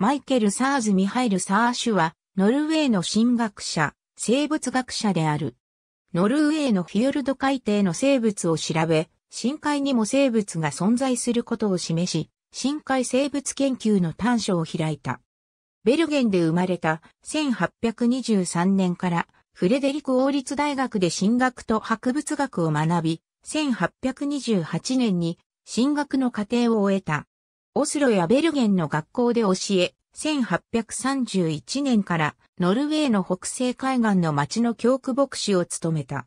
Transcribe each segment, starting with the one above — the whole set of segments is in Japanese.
マイケル・サーズ・ミハイル・サーシュは、ノルウェーの神学者、生物学者である。ノルウェーのフィヨルド海底の生物を調べ、深海にも生物が存在することを示し、深海生物研究の端緒を開いた。ベルゲンで生まれた1823年からフレデリク王立大学で神学と博物学を学び、1828年に神学の過程を終えた。オスロやベルゲンの学校で教え、1831年からノルウェーの北西海岸の町の教区牧師を務めた。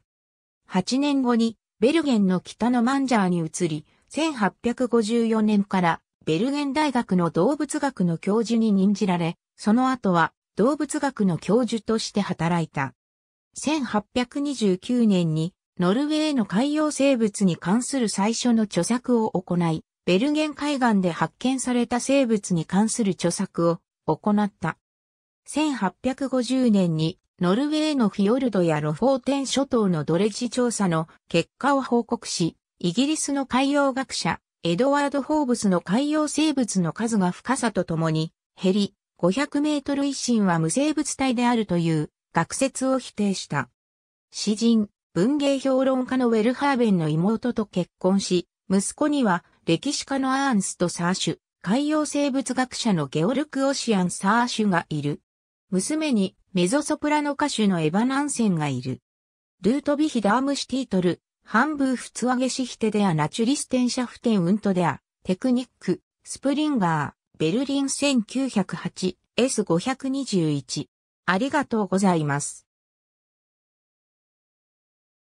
8年後にベルゲンの北のマンジャーに移り、1854年からベルゲン大学の動物学の教授に任じられ、その後は動物学の教授として働いた。1829年にノルウェーの海洋生物に関する最初の著作を行い、ベルゲン海岸で発見された生物に関する著作を行った。1850年にノルウェーのフィヨルドやロフォーテン諸島のドレッジ調査の結果を報告し、イギリスの海洋学者、エドワード・ホーブスの海洋生物の数が深さとともに減り、500メートル一心は無生物体であるという学説を否定した。詩人、文芸評論家のウェルハーベンの妹と結婚し、息子には歴史家のアーンスト・サーシュ、海洋生物学者のゲオルク・オシアン・サーシュがいる。娘にメゾソプラノ歌手のエヴァ・ナンセンがいる。ルートビヒダームシティトル、ハンブーフツアゲシヒテデア・ナチュリステンシャフテン・ウントデア、テクニック、スプリンガー、ベルリン 1908S521。ありがとうございます。